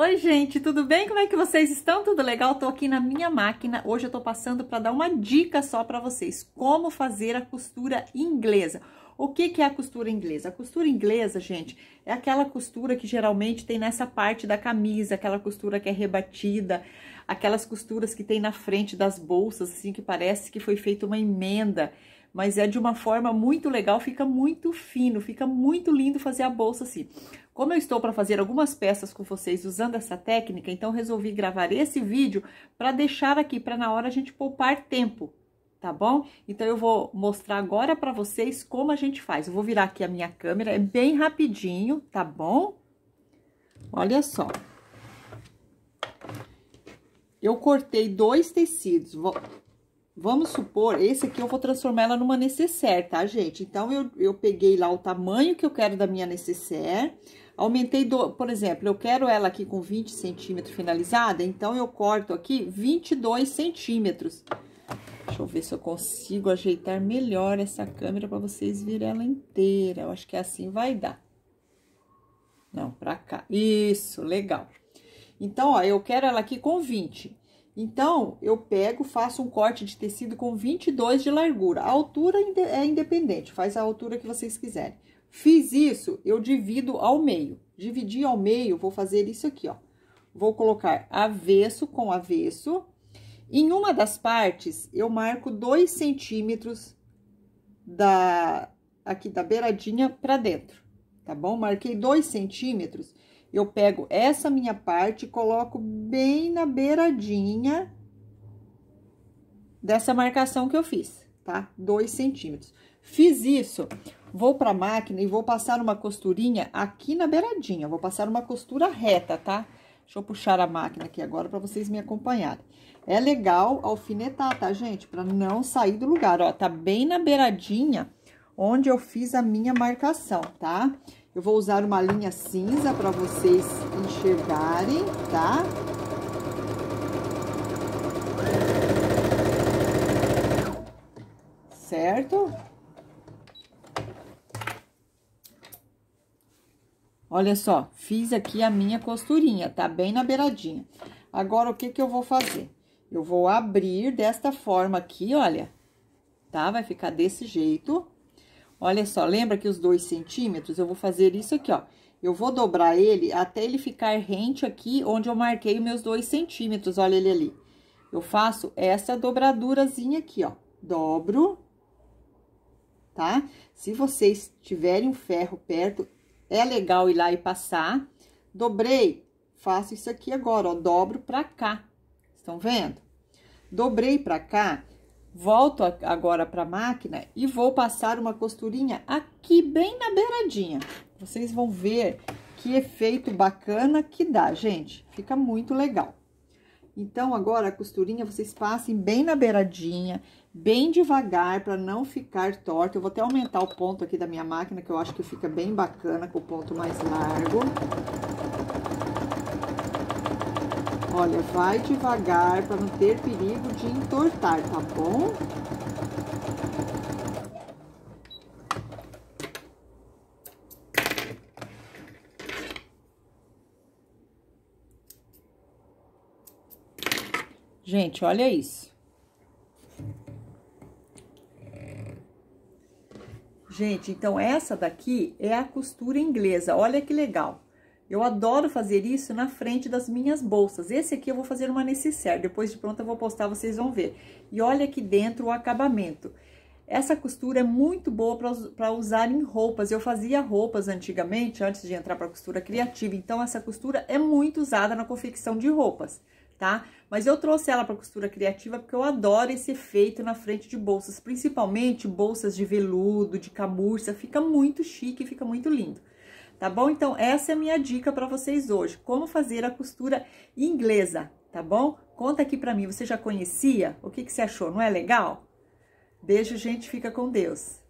Oi, gente, tudo bem? Como é que vocês estão? Tudo legal? Estou aqui na minha máquina. Hoje eu estou passando para dar uma dica só para vocês, como fazer a costura inglesa. O que, que é a costura inglesa? A costura inglesa, gente, é aquela costura que geralmente tem nessa parte da camisa, aquela costura que é rebatida, aquelas costuras que tem na frente das bolsas, assim, que parece que foi feita uma emenda mas é de uma forma muito legal, fica muito fino, fica muito lindo fazer a bolsa assim. Como eu estou para fazer algumas peças com vocês usando essa técnica, então resolvi gravar esse vídeo para deixar aqui, para na hora a gente poupar tempo, tá bom? Então eu vou mostrar agora para vocês como a gente faz. Eu vou virar aqui a minha câmera, é bem rapidinho, tá bom? Olha só. Eu cortei dois tecidos, vou Vamos supor, esse aqui eu vou transformar ela numa necessaire, tá, gente? Então, eu, eu peguei lá o tamanho que eu quero da minha necessaire, aumentei, do, por exemplo, eu quero ela aqui com 20 centímetros finalizada, então eu corto aqui 22 centímetros. Deixa eu ver se eu consigo ajeitar melhor essa câmera para vocês verem ela inteira. Eu acho que assim vai dar. Não, pra cá. Isso, legal. Então, ó, eu quero ela aqui com 20. Então, eu pego, faço um corte de tecido com 22 de largura. A altura é independente, faz a altura que vocês quiserem. Fiz isso, eu divido ao meio. Dividir ao meio, vou fazer isso aqui, ó. Vou colocar avesso com avesso. Em uma das partes, eu marco 2 centímetros da, aqui da beiradinha para dentro, tá bom? Marquei 2 centímetros eu pego essa minha parte e coloco bem na beiradinha dessa marcação que eu fiz, tá? Dois centímetros. Fiz isso, vou pra máquina e vou passar uma costurinha aqui na beiradinha, vou passar uma costura reta, tá? Deixa eu puxar a máquina aqui agora para vocês me acompanharem. É legal alfinetar, tá, gente? Pra não sair do lugar, ó, tá bem na beiradinha onde eu fiz a minha marcação, tá? Tá? Eu vou usar uma linha cinza para vocês enxergarem, tá? Certo? Olha só, fiz aqui a minha costurinha, tá bem na beiradinha. Agora, o que que eu vou fazer? Eu vou abrir desta forma aqui, olha, tá? Vai ficar desse jeito. Olha só, lembra que os dois centímetros, eu vou fazer isso aqui, ó. Eu vou dobrar ele até ele ficar rente aqui onde eu marquei meus dois centímetros, olha ele ali. Eu faço essa dobradurazinha aqui, ó. Dobro, tá? Se vocês tiverem um ferro perto, é legal ir lá e passar. Dobrei, faço isso aqui agora, ó, dobro pra cá. Estão vendo? Dobrei pra cá, Volto agora para a máquina e vou passar uma costurinha aqui bem na beiradinha. Vocês vão ver que efeito bacana que dá, gente. Fica muito legal. Então, agora a costurinha vocês passem bem na beiradinha, bem devagar, para não ficar torto. Eu vou até aumentar o ponto aqui da minha máquina, que eu acho que fica bem bacana com o ponto mais largo. Olha, vai devagar para não ter perigo de entortar, tá bom? Gente, olha isso. Gente, então essa daqui é a costura inglesa. Olha que legal. Eu adoro fazer isso na frente das minhas bolsas. Esse aqui eu vou fazer uma necessaire, depois de pronta eu vou postar, vocês vão ver. E olha aqui dentro o acabamento. Essa costura é muito boa para usar em roupas. Eu fazia roupas antigamente, antes de entrar para a costura criativa. Então, essa costura é muito usada na confecção de roupas, tá? Mas eu trouxe ela para costura criativa porque eu adoro esse efeito na frente de bolsas. Principalmente bolsas de veludo, de camurça. Fica muito chique, fica muito lindo tá bom? Então, essa é a minha dica para vocês hoje, como fazer a costura inglesa, tá bom? Conta aqui para mim, você já conhecia? O que, que você achou? Não é legal? Beijo, gente, fica com Deus!